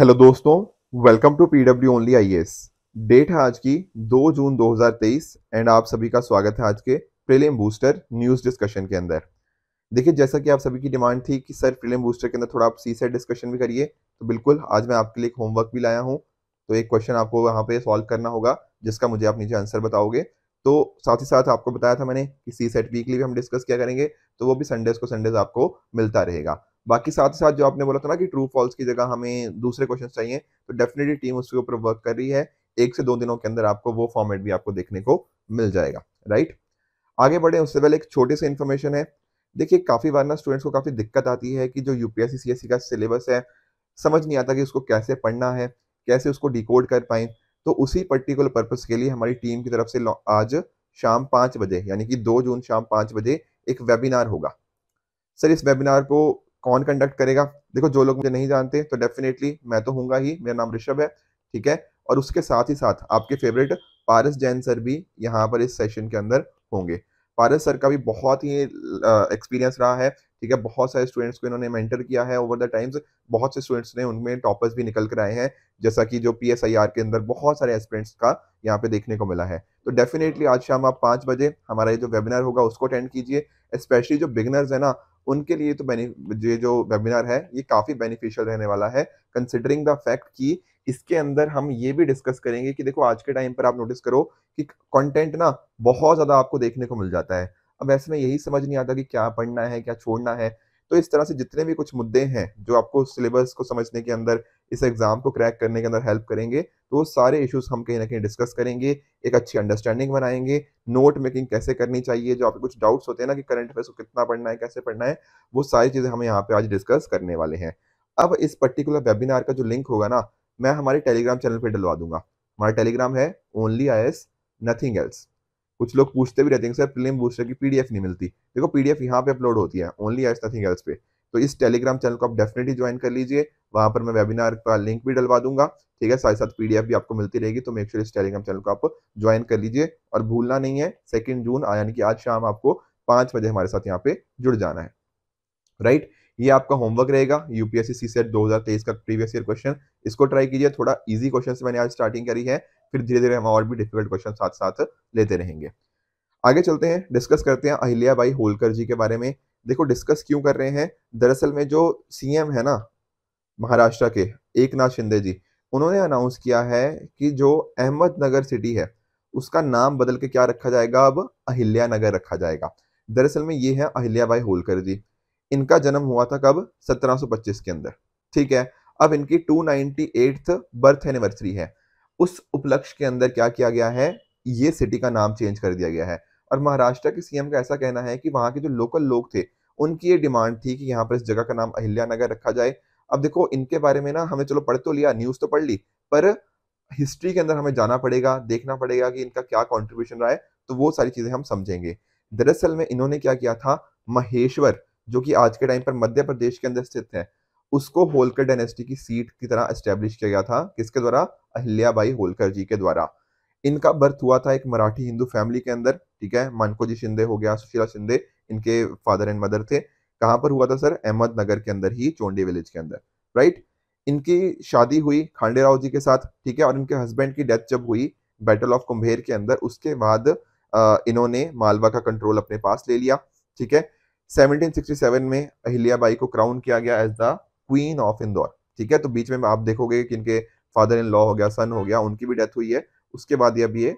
Hello दोस्तों welcome to PW only IAS date है आज की 2 जून 2023 एंड आप सभी का स्वागत है आज के प्रीलिम बूस्टर न्यूज़ डिस्कशन के अंदर देखिए जैसा कि आप सभी की डिमांड थी कि सर प्रीलिम बूस्टर के अंदर थोड़ा आप सी सेट डिस्कशन भी करिए तो बिल्कुल आज मैं आपके लिए एक होमवर्क भी लाया हूँ तो एक क्वेश्चन आपको वहाँ पे सॉल्व करना होगा जिसका मुझे आप नीचे आंसर बताओगे तो साथ ही साथ आपको बताया था मैंने कि सी सेट वीकली भी हम डिस्कस किया करेंगे तो वो भी संडेज को संडेज आपको मिलता रहेगा बाकी साथ ही साथ जो आपने बोला था ना कि ट्रू फॉल्स की जगह हमें दूसरे क्वेश्चन चाहिए तो डेफिनेटली टीम उसके ऊपर वर्क कर रही है एक से दो दिनों के अंदर आपको वो फॉर्मेट भी आपको देखने को मिल जाएगा राइट आगे बढ़े उससे पहले एक छोटे से इन्फॉर्मेशन है देखिए काफ़ी बार ना स्टूडेंट्स को काफ़ी दिक्कत आती है कि जो यूपीएससी सी का सिलेबस है समझ नहीं आता कि उसको कैसे पढ़ना है कैसे उसको डिकोड कर पाए तो उसी पर्टिकुलर पर्पज़ के लिए हमारी टीम की तरफ से आज शाम पाँच बजे यानी कि दो जून शाम पाँच बजे एक वेबिनार होगा सर इस वेबिनार को कौन कंडक्ट करेगा देखो जो लोग मुझे नहीं जानते तो डेफिनेटली मैं तो हूंगा ही मेरा नाम ऋषभ है ठीक है और उसके साथ ही साथ आपके फेवरेट पारस जैन सर भी यहाँ पर इस सेशन के अंदर होंगे पारस सर का भी बहुत ही एक्सपीरियंस रहा है ठीक है बहुत सारे स्टूडेंट्स को इन्होंने मेंटर किया है ओवर द टाइम्स बहुत से स्टूडेंट्स ने उनमें टॉपर्स भी निकल कर आए हैं जैसा कि जो पी के अंदर बहुत सारे एस्पिरेंट्स का यहाँ पे देखने को मिला है तो डेफिनेटली आज शाम आप पाँच बजे हमारा ये जो वेबिनार होगा उसको अटेंड कीजिए स्पेशली जो बिगनर्स है ना उनके लिए तो ये जो वेबिनार है ये काफ़ी बेनिफिशियल रहने वाला है कंसिडरिंग द फैक्ट कि इसके अंदर हम ये भी डिस्कस करेंगे कि देखो आज के टाइम पर आप नोटिस करो कि कंटेंट ना बहुत ज़्यादा आपको देखने को मिल जाता है अब ऐसे में यही समझ नहीं आता कि क्या पढ़ना है क्या छोड़ना है तो इस तरह से जितने भी कुछ मुद्दे हैं जो आपको सिलेबस को समझने के अंदर इस एग्ज़ाम को क्रैक करने के अंदर हेल्प करेंगे तो वो सारे इश्यूज हम कहीं ना कहीं डिस्कस करेंगे एक अच्छी अंडरस्टैंडिंग बनाएंगे नोट मेकिंग कैसे करनी चाहिए जो आपके कुछ डाउट्स होते हैं ना कि करंट अफेयर्स को कितना पढ़ना है कैसे पढ़ना है वो सारी चीज़ें हम यहाँ पे आज डिस्कस करने वाले हैं अब इस पर्टिकुलर वेबिनार का जो लिंक होगा ना मैं हमारे टेलीग्राम चैनल पर डलवा दूंगा हमारा टेलीग्राम है only IAS nothing else कुछ लोग पूछते भी रहते हैं सर प्रीलिम बूस्टर की पीडीएफ नहीं मिलती देखो पीडीएफ यहाँ पे अपलोड होती है only IAS nothing else पे तो इस टेलीग्राम चैनल को आप डेफिनेटली ज्वाइन कर लीजिए वहां पर मैं वेबिनार का लिंक भी डलवा दूंगा ठीक है साथ साथ पीडीएफ भी आपको मिलती रहेगी तो मेक श्योर इस टेलीग्राम चैनल को आप ज्वाइन कर लीजिए और भूलना नहीं है सेकेंड जून यानी कि आज शाम आपको पांच बजे हमारे साथ यहाँ पे जुड़ जाना है राइट ये आपका होमवर्क रहेगा यूपीएससी सी सेट दो का प्रीवियस ईयर क्वेश्चन इसको ट्राई कीजिए थोड़ा इजी क्वेश्चन मैंने आज स्टार्टिंग करी है फिर धीरे धीरे हम और भी डिफिकल्ट क्वेश्चन साथ साथ लेते रहेंगे आगे चलते हैं डिस्कस करते हैं अहिल्या बाई होलकर जी के बारे में देखो डिस्कस क्यों कर रहे हैं दरअसल में जो सीएम है ना महाराष्ट्र के एक नाथ शिंदे जी उन्होंने अनाउंस किया है कि जो अहमदनगर सिटी है उसका नाम बदल के क्या रखा जाएगा अब अहिल्या नगर रखा जाएगा दरअसल में ये है अहिल्याबाई होलकर जी इनका जन्म हुआ था कब 1725 के अंदर ठीक है अब इनकी टू बर्थ एनिवर्सरी है उस उपलक्ष्य के अंदर क्या किया गया है ये सिटी का नाम चेंज कर दिया गया है और महाराष्ट्र के सीएम का ऐसा कहना है कि वहाँ के जो लोकल लोग थे उनकी ये डिमांड थी कि यहाँ पर इस जगह का नाम अहिल्या नगर रखा जाए अब देखो इनके बारे में ना हमें चलो पढ़ तो लिया न्यूज तो पढ़ ली पर हिस्ट्री के अंदर हमें जाना पड़ेगा देखना पड़ेगा कि इनका क्या कॉन्ट्रीब्यूशन रहा है तो वो सारी चीजें हम समझेंगे दरअसल में इन्होंने क्या किया था महेश्वर जो कि आज के टाइम पर मध्य प्रदेश के अंदर स्थित है उसको होलकर डायनेस्टी की सीट की तरह एस्टेब्लिश किया गया था किसके द्वारा अहिल्याबाई होलकर जी के द्वारा इनका बर्थ हुआ था एक मराठी हिंदू फैमिली के अंदर ठीक है मानको जी शिंदे हो गया सुशीला शिंदे इनके फादर एंड मदर थे कहां पर हुआ था सर अहमदनगर के अंदर ही चोंडी विलेज के अंदर राइट इनकी शादी हुई खांडे राव जी के साथ ठीक है और इनके हस्बैंड की डेथ जब हुई बैटल ऑफ कुंभेर के अंदर उसके बाद इन्होंने मालवा का कंट्रोल अपने पास ले लिया ठीक है 1767 में अहिल्या बाई को क्राउन किया गया as the queen of Indore ठीक है तो बीच में आप देखोगे कि इनके फादर इन लॉ हो गया सन हो गया उनकी भी डेथ हुई है उसके बाद ये अभी ये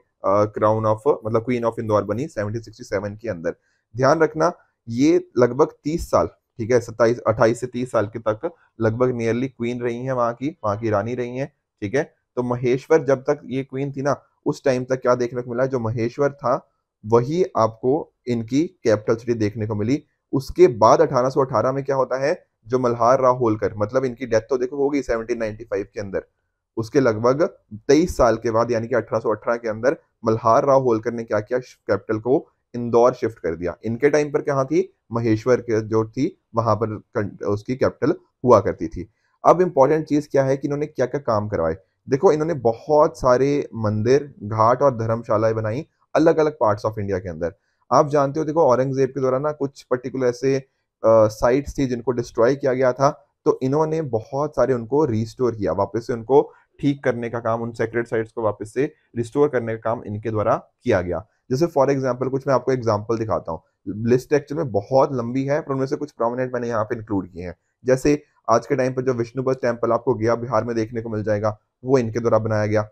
क्राउन ऑफ मतलब क्वीन ऑफ इंदौर बनी 1767 के अंदर ध्यान रखना ये लगभग तीस साल ठीक है सत्ताईस अट्ठाईस से तीस साल के तक लगभग नियरली क्वीन रही है वहां की वहां की रानी रही है ठीक है तो महेश्वर जब तक ये क्वीन थी ना उस टाइम तक क्या देखने को मिला जो महेश्वर था वही आपको इनकी कैपिटल सिटी देखने को मिली उसके बाद 1818 में क्या होता है जो मल्हार राव होलकर मतलब इनकी डेथ तो देखो होगी 1795 के अंदर उसके लगभग 23 साल के बाद यानी कि 1818 के अंदर मल्हार राव होलकर ने क्या किया कैपिटल को इंदौर शिफ्ट कर दिया इनके टाइम पर कहाँ थी महेश्वर के जो थी वहां पर उसकी कैपिटल हुआ करती थी अब इंपॉर्टेंट चीज़ क्या है कि इन्होंने क्या क्या काम करवाए देखो इन्होंने बहुत सारे मंदिर घाट और धर्मशालाएं बनाई अलग अलग पार्ट्स ऑफ इंडिया के अंदर आप जानते हो देखो औरंगजेब के द्वारा ना कुछ पर्टिकुलर ऐसे साइट्स थी जिनको डिस्ट्रॉय किया गया था तो इन्होंने बहुत सारे उनको रिस्टोर किया वापस से उनको ठीक करने का काम उन सेक्रेट साइट्स को वापस से रिस्टोर करने का काम इनके द्वारा किया गया जैसे फॉर एग्जाम्पल कुछ मैं आपको एग्जाम्पल दिखाता हूँ लिस्ट एक्चुअल में बहुत लंबी है पर उनमें से कुछ प्रोमिनेंट मैंने यहाँ पे इंक्लूड किए हैं जैसे आज के टाइम पर जो विष्णुपद टेम्पल आपको गया बिहार में देखने को मिल जाएगा वो इनके द्वारा बनाया गया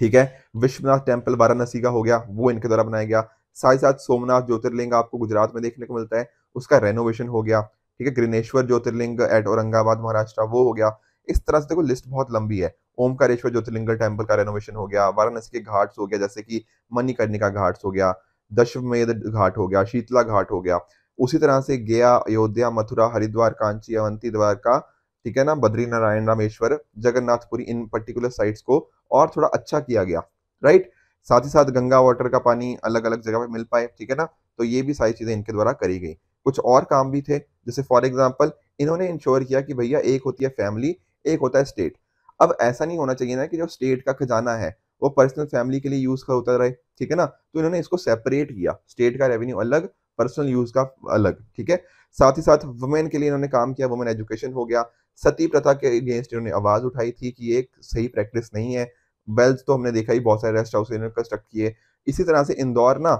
ठीक है विश्वनाथ टेम्पल वाराणसी का हो गया वो इनके द्वारा बनाया गया साथ ही साथ सोमनाथ ज्योतिर्लिंग आपको गुजरात में देखने को मिलता है उसका रेनोवेशन हो गया ठीक है ग्रिनेश्वर ज्योतिर्लिंग एट औरंगाबाद महाराष्ट्र वो हो गया इस तरह से देखो लिस्ट बहुत लंबी है ओमकारेश्वर ज्योतिर्लिंगल टेम्पल का रेनोवेशन हो गया वाराणसी के घाट्स हो गया जैसे कि मणिकर्णिका घाट्स हो गया दशमेध घाट हो गया शीतला घाट हो गया उसी तरह से गया अयोध्या मथुरा हरिद्वार कांची अवंती द्वारका ठीक है ना बद्री नारायण रामेश्वर जगन्नाथपुरी इन पर्टिकुलर साइट्स को और थोड़ा अच्छा किया गया राइट साथ ही साथ गंगा वाटर का पानी अलग अलग जगह पे मिल पाए ठीक है ना तो ये भी सारी चीजें इनके द्वारा करी गई कुछ और काम भी थे जैसे फॉर एग्जाम्पल इन्होंने इंश्योर किया कि भैया एक होती है फैमिली एक होता है स्टेट अब ऐसा नहीं होना चाहिए ना कि जो स्टेट का खजाना है वो पर्सनल फैमिली के लिए यूज होता रहे ठीक है ना तो इन्होंने इसको सेपरेट किया स्टेट का रेवेन्यू अलग पर्सनल यूज का अलग ठीक है साथ ही साथ वुमेन के लिए इन्होंने काम किया वुमेन एजुकेशन हो गया सती प्रथा के अगेंस्ट इन्होंने आवाज उठाई थी कि ये सही प्रैक्टिस नहीं है वेल्थ तो हमने देखा ही बहुत सारे रेस्ट हाउस इन्होंने कंस्ट्रक्ट किए इसी तरह से इंदौर ना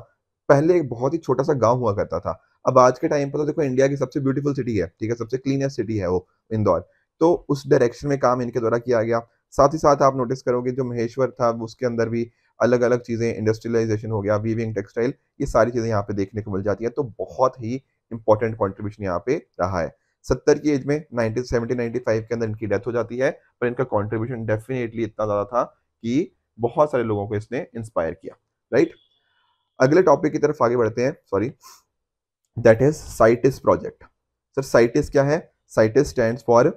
पहले एक बहुत ही छोटा सा गांव हुआ करता था अब आज के टाइम पर तो देखो इंडिया की सबसे ब्यूटीफुल सिटी है ठीक है सबसे क्लीनेस्ट सिटी है वो इंदौर तो उस डायरेक्शन में काम इनके द्वारा किया गया साथ ही साथ आप नोटिस करोगे जो महेश्वर था उसके अंदर भी अलग अलग चीज़ें इंडस्ट्रियलाइजेशन हो गया वीविंग टेक्सटाइल ये सारी चीज़ें यहाँ पे देखने को मिल जाती है तो बहुत ही इंपॉर्टेंट कॉन्ट्रीब्यूशन यहाँ पे रहा है सत्तर की एज में नाइनटीन सेवनटी नाइनटी फाइव के अंदर इनकी डेथ हो जाती है पर इनका कॉन्ट्रीब्यूशन डेफिनेटली इतना ज़्यादा था कि बहुत सारे लोगों को इसने इंस्पायर किया राइट अगले टॉपिक की तरफ आगे बढ़ते हैं sorry that is CITIIS project sir CITIIS क्या है CITIIS stand for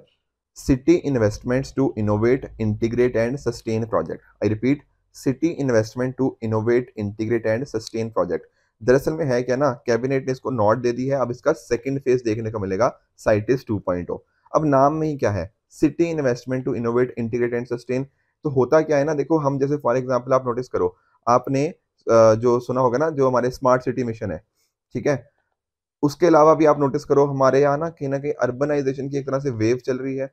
city investments to innovate, integrate, and sustain project. I repeat, city investment to innovate, integrate, and sustain project. दरअसल में है क्या ना कैबिनेट ने इसको नोट दे दी है अब इसका सेकंड फेज देखने को मिलेगा साइटिस 2.0 अब नाम में ही क्या है city investment to innovate integrate and sustain तो होता क्या है ना देखो हम जैसे फॉर एग्जांपल आप नोटिस करो आपने जो सुना होगा ना जो हमारे स्मार्ट सिटी मिशन है ठीक है उसके अलावा भी आप नोटिस करो हमारे यहाँ ना कहीं ना कहीं अर्बनाइजेशन की एक तरह से वेव चल रही है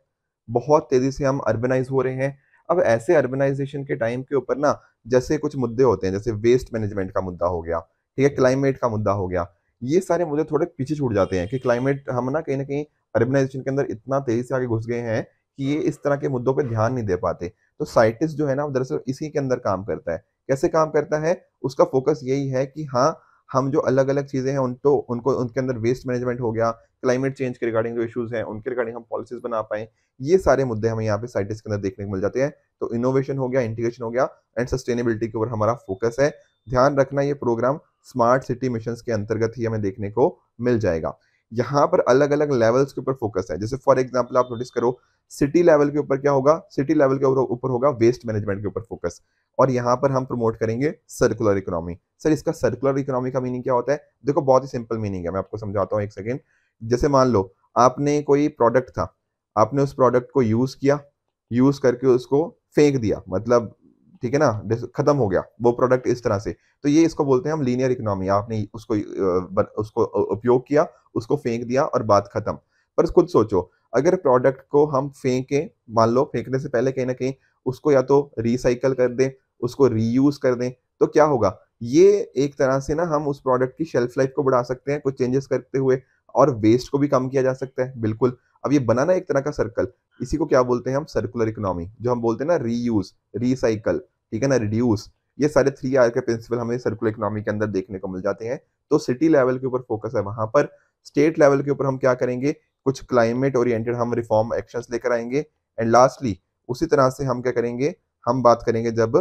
बहुत तेज़ी से हम अर्बनाइज हो रहे हैं अब ऐसे अर्बनाइजेशन के टाइम के ऊपर ना जैसे कुछ मुद्दे होते हैं जैसे वेस्ट मैनेजमेंट का मुद्दा हो गया ठीक है क्लाइमेट का मुद्दा हो गया ये सारे मुद्दे थोड़े पीछे छूट जाते हैं कि क्लाइमेट हम ना कहीं ना कहीं अर्बनाइजेशन के अंदर इतना तेज़ी से आगे घुस गए हैं कि ये इस तरह के मुद्दों पर ध्यान नहीं दे पाते तो साइंटिस्ट जो है ना दरअसल इसी के अंदर काम करता है कैसे काम करता है उसका फोकस यही है कि हाँ हम जो अलग अलग चीज़ें हैं उन तो उनको उनके अंदर वेस्ट मैनेजमेंट हो गया क्लाइमेट चेंज के रिगार्डिंग जो इशूज़ हैं उनके रिगार्डिंग हम पॉलिसीज बना पाएँ ये सारे मुद्दे हमें यहाँ पे साइटिस के अंदर देखने को मिल जाते हैं तो इनोवेशन हो गया इंटीग्रेशन हो गया एंड सस्टेनेबिलिटी के ऊपर हमारा फोकस है ध्यान रखना ये प्रोग्राम स्मार्ट सिटी मिशन के अंतर्गत ही हमें देखने को मिल जाएगा यहाँ पर अलग अलग लेवल्स के ऊपर फोकस है जैसे फॉर एग्जाम्पल आप नोटिस करो सिटी लेवल के ऊपर क्या होगा सिटी लेवल के ऊपर होगा वेस्ट मैनेजमेंट के ऊपर फोकस और यहाँ पर हम प्रमोट करेंगे सर्कुलर इकोनॉमी सर इसका सर्कुलर इकोनॉमी का मीनिंग क्या होता है देखो बहुत ही सिंपल मीनिंग है मैं आपको समझाता हूँ एक सेकेंड जैसे मान लो आपने कोई प्रोडक्ट था आपने उस प्रोडक्ट को यूज़ किया यूज़ करके उसको फेंक दिया मतलब ठीक है ना खत्म हो गया वो प्रोडक्ट इस तरह से तो ये इसको बोलते हैं हम लीनियर इकोनॉमी आपने उसको उसको उपयोग किया उसको फेंक दिया और बात खत्म पर खुद सोचो अगर प्रोडक्ट को हम फेंकें मान लो फेंकने से पहले कहीं ना कहीं उसको या तो रिसाइकल कर दें उसको रीयूज कर दें तो क्या होगा ये एक तरह से ना हम उस प्रोडक्ट की शेल्फ लाइफ को बढ़ा सकते हैं कुछ चेंजेस करते हुए और वेस्ट को भी कम किया जा सकता है बिल्कुल अब ये बना ना एक तरह का सर्कल इसी को क्या बोलते हैं हम सर्कुलर इकोनॉमी जो हम बोलते हैं ना रीयूज रिसाइकल ठीक है ना रिड्यूस ये सारे थ्री आर के प्रिंसिपल हमें सर्कुलर इकोनॉमी के अंदर देखने को मिल जाते हैं तो सिटी लेवल के ऊपर फोकस है वहां पर स्टेट लेवल के ऊपर हम क्या करेंगे कुछ क्लाइमेट ओरिएंटेड हम रिफॉर्म एक्शंस लेकर आएंगे एंड लास्टली उसी तरह से हम क्या करेंगे हम बात करेंगे जब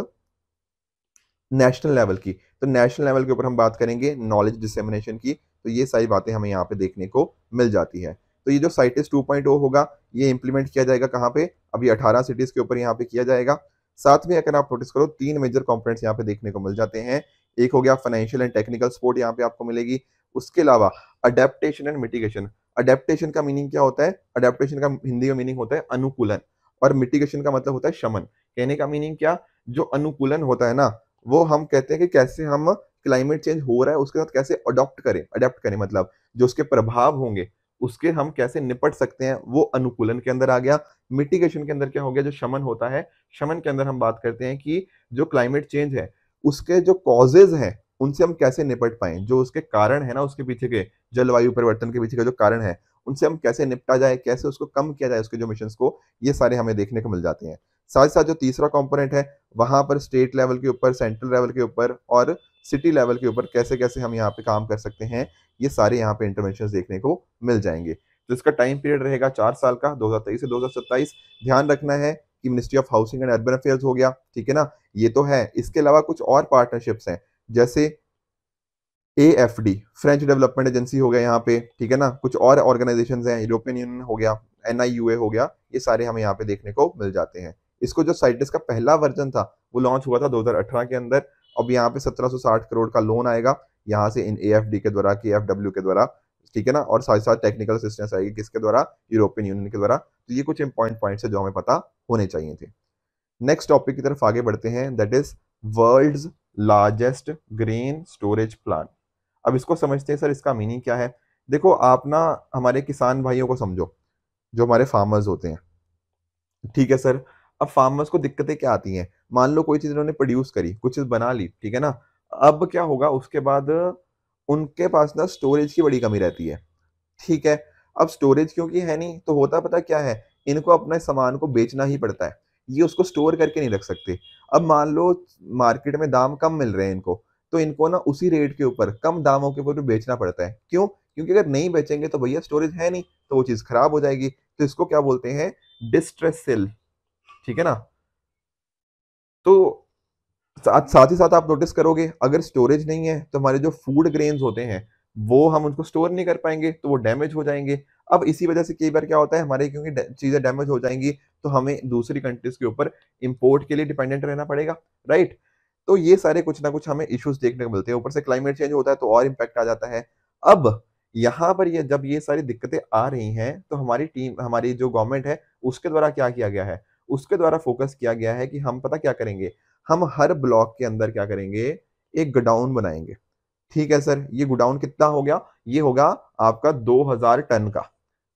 नेशनल लेवल की तो नेशनल लेवल के ऊपर हम बात करेंगे नॉलेज डिसेमिनेशन की तो ये सारी बातें हमें यहाँ पे देखने को मिल जाती है तो ये जो साइटिस 2.0 होगा ये इंप्लीमेंट किया जाएगा कहाँ पे अभी 18 सिटीज़ के ऊपर यहाँ पे किया जाएगा साथ में अगर आप नोटिस करो तीन मेजर कॉम्पोनेंट्स यहाँ पे देखने को मिल जाते हैं एक हो गया फाइनेंशियल एंड टेक्निकल सपोर्ट यहाँ पे आपको मिलेगी उसके अलावा अडेप्टेशन एंड मिटिगेशन अडेप्टेशन का मीनिंग क्या होता है अडेप्टेशन का हिंदी में मीनिंग होता है अनुकूलन और मिटिगेशन का मतलब होता है शमन कहने का मीनिंग क्या जो अनुकूलन होता है ना वो हम कहते हैं कि कैसे हम क्लाइमेट चेंज हो रहा है उसके साथ कैसे अडोप्ट करें अडेप्ट करें मतलब जो उसके प्रभाव होंगे उसके हम कैसे निपट सकते हैं वो अनुकूलन के अंदर आ गया मिटिगेशन के अंदर क्या हो गया जो शमन होता है शमन के अंदर हम बात करते हैं कि जो क्लाइमेट चेंज है उसके जो कॉजेज हैं उनसे हम कैसे निपट पाए जो उसके कारण है ना उसके पीछे के जलवायु परिवर्तन के पीछे का जो कारण है उनसे हम कैसे निपटा जाए कैसे उसको कम किया जाए उसके जो मिशन को ये सारे हमें देखने को मिल जाते हैं साथ ही साथ जो तीसरा कॉम्पोनेंट है वहां पर स्टेट लेवल के ऊपर सेंट्रल लेवल के ऊपर और सिटी लेवल के ऊपर कैसे कैसे हम यहाँ पे काम कर सकते हैं ये सारे यहाँ पे इंटरवेंशन देखने को मिल जाएंगे तो इसका टाइम पीरियड रहेगा चार साल का 2023 से 2027 ध्यान रखना है कि ministry of housing and urban affairs हो गया ठीक है ना ये तो है इसके अलावा कुछ और पार्टनरशिप्स हैं जैसे A F D French development agency हो गया यहाँ पे ठीक है ना कुछ और ऑर्गेनाइजेशन हैं यूरोपियन यूनियन हो गया एन हो गया ये सारे हमें यहाँ पे देखने को मिल जाते हैं इसको जो साइटिस का पहला वर्जन था वो लॉन्च हुआ था 2018 के अंदर अब यहाँ पे 1760 करोड़ का लोन आएगा यहाँ से इन ए के द्वारा के के द्वारा ठीक है ना और साथ साथ टेक्निकल असिस्टेंस आएगी किसके द्वारा यूरोपियन यूनियन के द्वारा तो ये कुछ इंपॉर्टेंट पॉइंट्स है जो हमें पता होने चाहिए थे नेक्स्ट टॉपिक की तरफ आगे बढ़ते हैं that is world largest grain storage plant अब इसको समझते हैं सर इसका मीनिंग क्या है देखो आप ना हमारे किसान भाइयों को समझो जो हमारे फार्मर्स होते हैं ठीक है सर अब फार्मर्स को दिक्कतें क्या आती हैं मान लो कोई चीज़ इन्होंने प्रोड्यूस करी कुछ चीज़ बना ली ठीक है ना अब क्या होगा उसके बाद उनके पास ना स्टोरेज की बड़ी कमी रहती है ठीक है अब स्टोरेज क्योंकि है नहीं तो होता पता क्या है इनको अपने सामान को बेचना ही पड़ता है ये उसको स्टोर करके नहीं रख सकते अब मान लो मार्केट में दाम कम मिल रहे हैं इनको तो इनको ना उसी रेट के ऊपर कम दामों के ऊपर भी बेचना पड़ता है क्यों क्योंकि अगर नहीं बेचेंगे तो भैया स्टोरेज है नहीं तो वो चीज़ खराब हो जाएगी तो इसको क्या बोलते हैं डिस्ट्रेस सेल ठीक है ना तो साथ ही साथ आप नोटिस करोगे अगर स्टोरेज नहीं है तो हमारे जो फूड ग्रेन्स होते हैं वो हम उनको स्टोर नहीं कर पाएंगे तो वो डैमेज हो जाएंगे अब इसी वजह से कई बार क्या होता है हमारे क्योंकि चीज़ें डैमेज हो जाएंगी तो हमें दूसरी कंट्रीज के ऊपर इंपोर्ट के लिए डिपेंडेंट रहना पड़ेगा राइट तो ये सारे कुछ ना कुछ हमें इश्यूज देखने को मिलते हैं ऊपर से क्लाइमेट चेंज होता है तो और इम्पैक्ट आ जाता है अब यहाँ पर ये जब ये सारी दिक्कतें आ रही हैं तो हमारी टीम हमारी जो गवर्नमेंट है उसके द्वारा क्या किया गया है उसके द्वारा फोकस किया गया है कि हम पता क्या करेंगे हम हर ब्लॉक के अंदर क्या करेंगे एक गोडाउन बनाएंगे ठीक है सर ये गोडाउन कितना हो गया ये होगा आपका 2000 टन का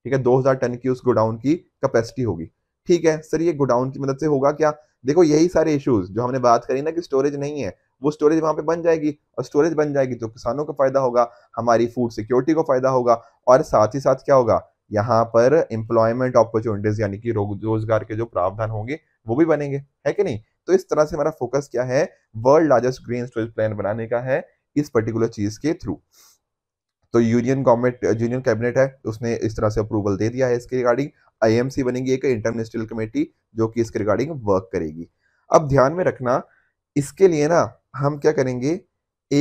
ठीक है 2000 टन की उस गोडाउन की कैपेसिटी होगी ठीक है सर ये गोडाउन की मदद से होगा क्या देखो यही सारे इश्यूज जो हमने बात करी ना कि स्टोरेज नहीं है वो स्टोरेज वहां पे बन जाएगी और स्टोरेज बन जाएगी तो किसानों को फायदा होगा हमारी फूड सिक्योरिटी को फायदा होगा और साथ ही साथ क्या होगा यहाँ पर एम्प्लॉयमेंट अपॉर्चुनिटीज यानी कि रोजगार के जो प्रावधान होंगे वो भी बनेंगे है कि नहीं तो इस तरह से हमारा फोकस क्या है world largest green storage plan बनाने का है इस पर्टिकुलर चीज के थ्रू तो यूनियन गवर्नमेंट यूनियन कैबिनेट है उसने इस तरह से अप्रूवल दे दिया है इसके रिगार्डिंग आईएमसी बनेगी एक इंटरनेशनल कमेटी जो कि इसके रिगार्डिंग वर्क करेगी अब ध्यान में रखना इसके लिए ना हम क्या करेंगे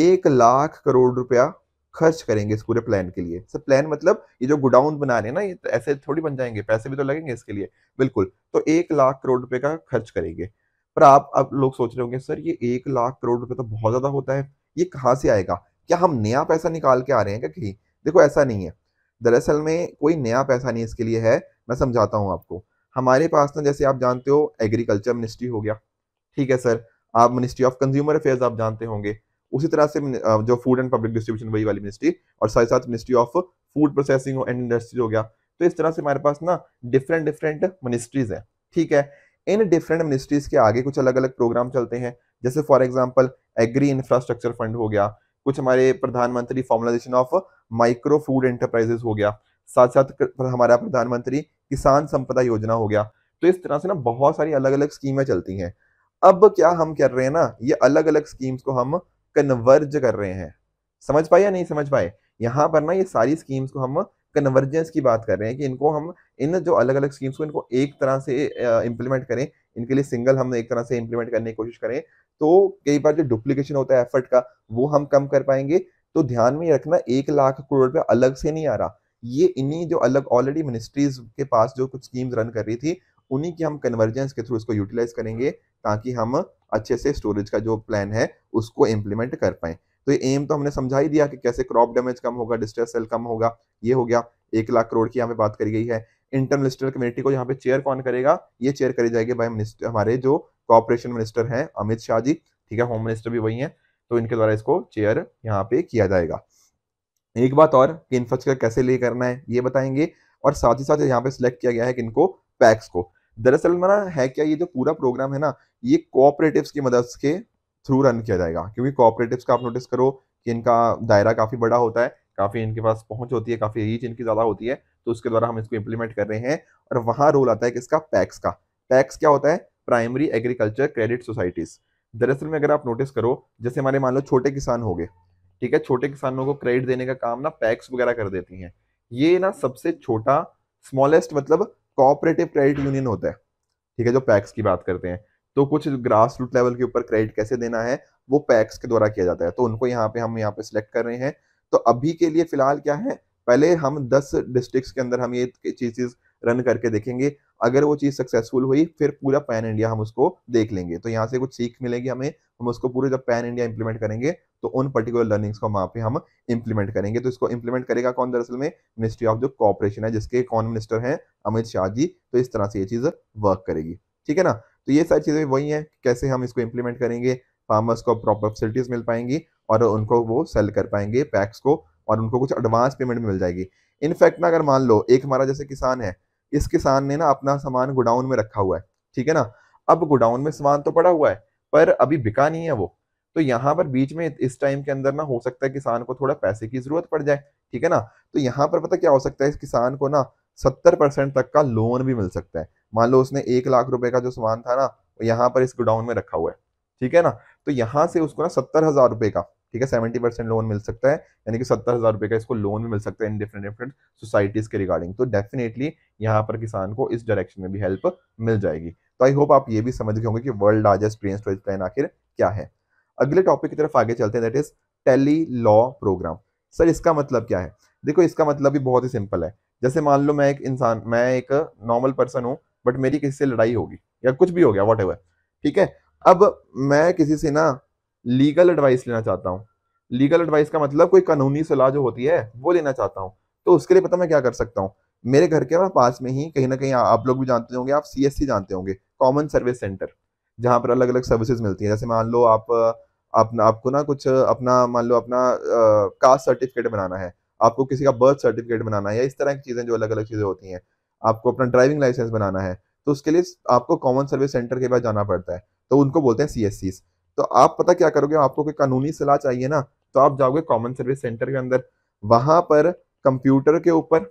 एक लाख करोड़ रुपया खर्च करेंगे इस पूरे प्लान के लिए सर प्लान मतलब ये जो गोडाउन बना रहे हैं ना ये तो ऐसे थोड़ी बन जाएंगे पैसे भी तो लगेंगे इसके लिए बिल्कुल तो एक लाख करोड़ रुपए का खर्च करेंगे पर आप अब लोग सोच रहे होंगे सर ये एक लाख करोड़ रुपए तो बहुत ज़्यादा होता है ये कहाँ से आएगा क्या हम नया पैसा निकाल के आ रहे हैं क्या कहीं देखो ऐसा नहीं है दरअसल में कोई नया पैसा नहीं इसके लिए है मैं समझाता हूँ आपको हमारे पास ना जैसे आप जानते हो एग्रीकल्चर मिनिस्ट्री हो गया ठीक है सर आप मिनिस्ट्री ऑफ कंज्यूमर अफेयर्स आप जानते होंगे उसी तरह से जो फूड एंड पब्लिक डिस्ट्रीब्यूशन वही वाली मिनिस्ट्री और साथ साथ ministry of food processing and industries हो गया तो इस तरह से हमारे पास ना डिफरेंट डिफरेंट मिनिस्ट्रीज हैं ठीक है इन डिफरेंट मिनिस्ट्रीज के आगे कुछ अलग अलग प्रोग्राम चलते हैं जैसे for example agri infrastructure fund हो गया कुछ हमारे प्रधानमंत्री formalisation of micro food enterprises हो गया साथ साथ हमारा प्रधानमंत्री किसान संपदा योजना हो गया तो इस तरह से ना बहुत सारी अलग अलग स्कीमें चलती हैं अब क्या हम कर रहे हैं ना ये अलग अलग स्कीम्स को हम कन्वर्ज कर रहे हैं समझ पाए या नहीं समझ पाए यहाँ पर ना ये सारी स्कीम्स को हम कन्वर्जेंस की बात कर रहे हैं कि इनको हम इन जो अलग अलग स्कीम्स को इनको एक तरह से इम्प्लीमेंट करें इनके लिए सिंगल हम एक तरह से इम्प्लीमेंट करने की कोशिश करें तो कई बार जो डुप्लीकेशन होता है एफर्ट का वो हम कम कर पाएंगे तो ध्यान में रखना एक लाख करोड़ रुपया अलग से नहीं आ रहा ये इन्हीं जो अलग ऑलरेडी मिनिस्ट्रीज के पास जो कुछ स्कीम्स रन कर रही थी उन्हीं की हम कन्वर्जेंस के थ्रू इसको यूटिलाइज करेंगे ताकि हम अच्छे से स्टोरेज का जो प्लान है उसको इम्प्लीमेंट कर पाए तो ये एम तो हमने समझा ही दिया कि कैसे क्रॉप डैमेज कम होगा डिस्ट्रेस सेल कम होगा ये हो गया एक लाख करोड़ की यहाँ पे बात करी गई है इंटरनल लिस्टर कमेटी को यहाँ पे चेयर कौन करेगा ये चेयर करी जाएगी बाई मिनिस्टर हमारे जो कॉपरेशन मिनिस्टर हैं अमित शाह जी ठीक है होम मिनिस्टर भी वही है तो इनके द्वारा इसको चेयर यहाँ पे किया जाएगा एक बात और कि इन्फ्रास्ट्रक्चर कैसे ले करना है ये बताएंगे और साथ ही साथ यहाँ पे सिलेक्ट किया गया है कि इनको पैक्स को दरअसल मना है क्या ये जो पूरा प्रोग्राम है ना ये कोऑपरेटिव्स की मदद के थ्रू रन किया जाएगा क्योंकि कोऑपरेटिव्स का आप नोटिस करो कि इनका दायरा काफ़ी बड़ा होता है काफ़ी इनके पास पहुंच होती है काफ़ी रीच इनकी ज़्यादा होती है तो उसके द्वारा हम इसको इम्प्लीमेंट कर रहे हैं और वहां रोल आता है किसका पैक्स का पैक्स क्या होता है प्राइमरी एग्रीकल्चर क्रेडिट सोसाइटीज़ दरअसल में अगर आप नोटिस करो जैसे हमारे मान लो छोटे किसान हो गए ठीक है छोटे किसानों को क्रेडिट देने का काम ना पैक्स वगैरह कर देती हैं ये ना सबसे छोटा स्मॉलेस्ट मतलब कोऑपरेटिव क्रेडिट यूनियन होता है ठीक है जो पैक्स की बात करते हैं तो कुछ ग्रास रूट लेवल के ऊपर क्रेडिट कैसे देना है वो पैक्स के द्वारा किया जाता है तो उनको यहाँ पे हम यहाँ पे सिलेक्ट कर रहे हैं तो अभी के लिए फिलहाल क्या है पहले हम दस डिस्ट्रिक्ट के अंदर हम ये चीज़ रन करके देखेंगे अगर वो चीज़ सक्सेसफुल हुई फिर पूरा पैन इंडिया हम उसको देख लेंगे तो यहाँ से कुछ सीख मिलेगी हमें हम उसको पूरे जब पैन इंडिया इंप्लीमेंट करेंगे तो उन पर्टिकुलर लर्निंग्स को वहां पे हम इंप्लीमेंट करेंगे तो इसको इंप्लीमेंट करेगा कौन दरअसल में मिनिस्ट्री ऑफ जो कॉपरेशन है जिसके कौन मिनिस्टर हैं अमित शाह जी तो इस तरह से ये चीज़ वर्क करेगी ठीक है ना तो ये सारी चीज़ें वही है कैसे हम इसको इम्प्लीमेंट करेंगे फार्मर्स को प्रॉपर फैसिलिटीज़ मिल पाएंगी और उनको वो सेल कर पाएंगे पैक्स को और उनको कुछ एडवांस पेमेंट मिल जाएगी इनफैक्ट ना अगर मान लो एक हमारा जैसे किसान है इस किसान ने ना अपना सामान गोडाउन में रखा हुआ है ठीक है ना अब गोडाउन में सामान तो पड़ा हुआ है पर अभी बिका नहीं है वो तो यहाँ पर बीच में इस टाइम के अंदर ना हो सकता है किसान को थोड़ा पैसे की जरूरत पड़ जाए ठीक है ना तो यहाँ पर पता क्या हो सकता है इस किसान को ना सत्तर परसेंट तक का लोन भी मिल सकता है मान लो उसने एक लाख रुपए का जो सामान था ना यहाँ पर इस गोडाउन में रखा हुआ है ठीक है ना तो यहाँ से उसको ना सत्तर हजार रुपए का ठीक है सेवेंटी परसेंट लोन मिल सकता है यानी कि सत्तर हज़ार रुपए का इसको लोन भी मिल सकता है इन डिफरेंट डिफरेंट सोसाइटीज़ के रिगार्डिंग तो डेफिनेटली यहाँ पर किसान को इस डायरेक्शन में भी हेल्प मिल जाएगी तो आई होप आप ये भी समझ गए होंगे कि world largest brain storage plan आखिर क्या है अगले टॉपिक की तरफ आगे चलते हैं that is tele law program sir इसका मतलब क्या है देखो इसका मतलब भी बहुत ही सिंपल है जैसे मान लो मैं एक इंसान मैं एक नॉर्मल पर्सन हूँ बट मेरी किसी से लड़ाई होगी या कुछ भी हो गया वॉट ठीक है अब मैं किसी से ना लीगल एडवाइस लेना चाहता हूँ लीगल एडवाइस का मतलब कोई कानूनी सलाह जो होती है वो लेना चाहता हूँ तो उसके लिए पता मैं क्या कर सकता हूँ मेरे घर के पास में ही कहीं ना कहीं आप लोग भी जानते होंगे आप सी जानते होंगे कॉमन सर्विस सेंटर जहाँ पर अलग अलग सर्विसेज मिलती हैं जैसे मान लो आप अपना आपको ना कुछ अपना मान लो अपना कास्ट सर्टिफिकेट बनाना है आपको किसी का बर्थ सर्टिफिकेट बनाना है या इस तरह की चीज़ें जो अलग अलग चीज़ें होती हैं आपको अपना ड्राइविंग लाइसेंस बनाना है तो उसके लिए आपको कॉमन सर्विस सेंटर के पास जाना पड़ता है तो उनको बोलते हैं सी तो आप पता क्या करोगे आपको कोई कानूनी सलाह चाहिए ना तो आप जाओगे कॉमन सर्विस सेंटर के अंदर वहां पर कंप्यूटर के ऊपर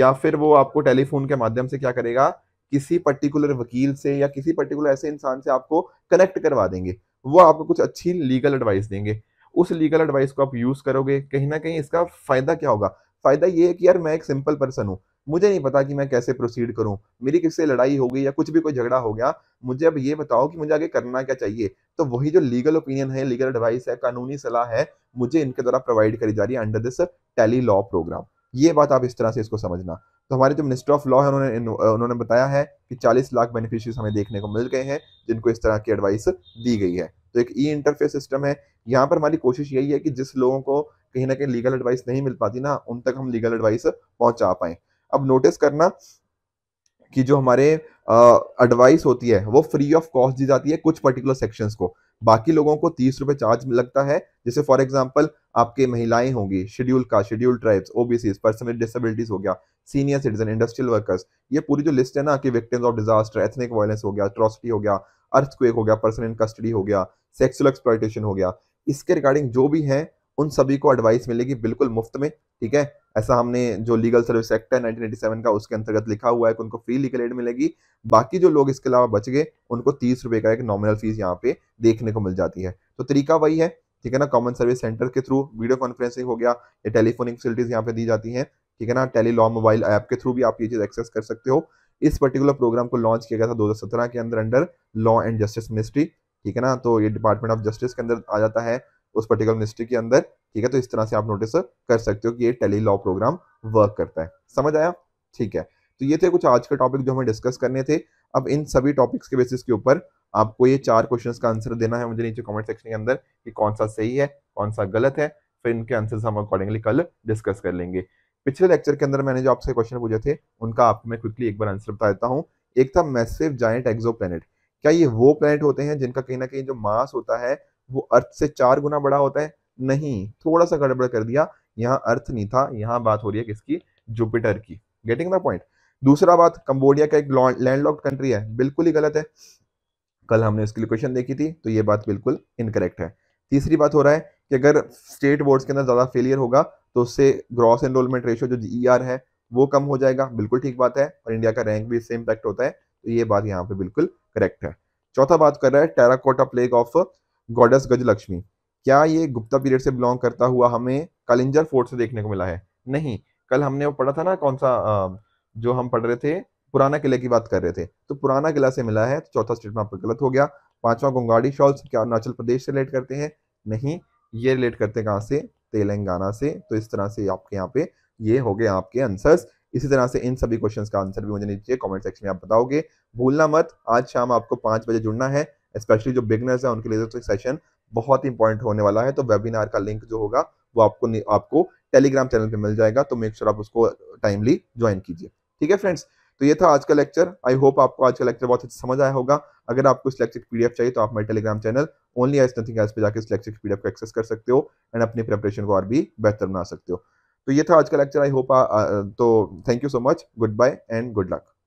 या फिर वो आपको टेलीफोन के माध्यम से क्या करेगा किसी पर्टिकुलर वकील से या किसी पर्टिकुलर ऐसे इंसान से आपको कनेक्ट करवा देंगे वो आपको कुछ अच्छी लीगल एडवाइस देंगे उस लीगल एडवाइस को आप यूज करोगे कहीं ना कहीं इसका फायदा क्या होगा फायदा ये है कि यार मैं एक सिंपल पर्सन हूँ मुझे नहीं पता कि मैं कैसे प्रोसीड करूं मेरी किससे लड़ाई हो गई या कुछ भी कोई झगड़ा हो गया मुझे अब ये बताओ कि मुझे आगे करना क्या चाहिए तो वही जो लीगल ओपिनियन है लीगल एडवाइस है कानूनी सलाह है मुझे इनके द्वारा प्रोवाइड करी जा रही है under this tele law program ये बात आप इस तरह से इसको समझना तो हमारे जो मिनिस्टर ऑफ लॉ है उन्होंने उन्होंने बताया है कि 40 लाख बेनिफिशियरीज हमें देखने को मिल गए हैं जिनको इस तरह की एडवाइस दी गई है तो एक ई इंटरफेस सिस्टम है यहाँ पर हमारी कोशिश यही है कि जिस लोगों को कहीं ना कहीं लीगल एडवाइस नहीं मिल पाती ना उन तक हम लीगल एडवाइस पहुंचा पाए अब नोटिस करना कि जो हमारे एडवाइस होती है वो फ्री ऑफ कॉस्ट दी जाती है कुछ पर्टिकुलर सेक्शंस को बाकी लोगों को तीस रुपए चार्ज लगता है जैसे फॉर एग्जांपल आपके महिलाएं होंगी शेड्यूल का schedule tribes OBC person disabilities हो गया सीनियर सिटीजन इंडस्ट्रियल वर्कर्स ये पूरी जो लिस्ट है ना कि victims of disaster ethnic violence हो गया अट्रॉसिटी हो गया अर्थक्वेक हो गया पर्सन इन कस्टडी हो गया सेक्सुअल एक्सप्लाइटेशन हो गया इसके रिगार्डिंग जो भी है उन सभी को एडवाइस मिलेगी बिल्कुल मुफ्त में ठीक है ऐसा हमने जो लीगल सर्विस एक्ट है 1987 का उसके अंतर्गत लिखा हुआ है कि उनको फ्री लीगल एड मिलेगी बाकी जो लोग इसके अलावा बच गए उनको तीस रुपये का एक नॉमिनल फीस यहाँ पे देखने को मिल जाती है तो तरीका वही है ठीक है ना कॉमन सर्विस सेंटर के थ्रू वीडियो कॉन्फ्रेंसिंग हो गया या टेलीफोनिक फैसिलिटीज यहाँ पे दी जाती है ठीक है ना टेली लॉ मोबाइल ऐप के थ्रू भी आप ये चीज़ एक्सेस कर सकते हो इस पर्टिकुलर प्रोग्राम को लॉन्च किया गया था 2017 के अंदर under law and justice ministry ठीक है ना तो ये डिपार्टमेंट ऑफ जस्टिस के अंदर आ जाता है उस पर्टिकुलर मिनिस्ट्री के अंदर ठीक है तो इस तरह से आप नोटिस कर सकते हो कि ये टेली लॉ प्रोग्राम वर्क करता है समझ आया ठीक है तो ये थे कुछ आज के टॉपिक जो हमें डिस्कस करने थे अब इन सभी टॉपिक्स के बेसिस के ऊपर आपको ये चार क्वेश्चंस का आंसर देना है मुझे नीचे कमेंट सेक्शन के अंदर कि कौन सा सही है कौन सा गलत है फिर इनके आंसर्स हम अकॉर्डिंगली कल डिस्कस कर लेंगे पिछले लेक्चर के अंदर मैंने जो आपसे क्वेश्चन पूछे थे उनका आपको मैं क्विकली एक बार आंसर बता देता हूँ एक था मैसिव जाइंट एक्जो प्लेनेट क्या ये वो प्लेनेट होते हैं जिनका कहीं ना कहीं जो मास होता है वो अर्थ से चार गुना बड़ा होता है नहीं थोड़ा सा गड़बड़ कर दिया यहाँ अर्थ नहीं था यहाँ बात हो रही है किसकी जुपिटर की गेटिंग द पॉइंट दूसरा बात कंबोडिया का एक लैंडलॉक कंट्री है बिल्कुल ही गलत है कल हमने उसकी लोकेशन देखी थी तो ये बात बिल्कुल इनकरेक्ट है तीसरी बात हो रहा है कि अगर स्टेट बोर्ड्स के अंदर ज़्यादा फेलियर होगा तो उससे ग्रॉस एनरोलमेंट रेशियो जो ई आर e है वो कम हो जाएगा बिल्कुल ठीक बात है और इंडिया का रैंक भी इससे इम्पैक्ट होता है तो ये बात यहाँ पे बिल्कुल करेक्ट है चौथा बात कर रहा है terracotta plaque of gods Gajalakshmi क्या ये गुप्ता पीरियड से बिलोंग करता हुआ हमें कलिंजर फोर्ट से देखने को मिला है नहीं कल हमने वो पढ़ा था ना कौन सा जो हम पढ़ रहे थे पुराना किले की बात कर रहे थे तो पुराना किला से मिला है तो चौथा स्टेटमेंट आपका गलत हो गया पांचवा गोंगाड़ी शॉल क्या अरुणाचल प्रदेश से रिलेट करते हैं नहीं ये रिलेट करते कहाँ से तेलंगाना से तो इस तरह से आपके यहाँ पे ये हो गए आपके आंसर्स इसी तरह से इन सभी क्वेश्चंस का आंसर भी मुझे नीचे कमेंट सेक्शन में आप बताओगे भूलना मत आज शाम आपको पांच बजे जुड़ना है स्पेशली जो बिगनर्स है उनके लिए तो सेशन बहुत इंपॉर्टेंट होने वाला है तो वेबिनार का लिंक जो होगा वो आपको आपको टेलीग्राम चैनल पे मिल जाएगा तो मेक श्योर आप उसको टाइमली ज्वाइन कीजिए ठीक है फ्रेंड्स तो ये था आज का लेक्चर आई होप आपको आज का लेक्चर बहुत अच्छा समझ आया होगा अगर आपको इस लेक्चर की पीडीएफ चाहिए तो आप मेरे Telegram channel only S nothing S पे जाकर इस लेक्चर की पीडीएफ को एक्सेस कर सकते हो एंड अपनी प्रिपरेशन को और भी बेहतर बना सकते हो तो ये था आज का लेक्चर आई होप तो thank you so much goodbye and good luck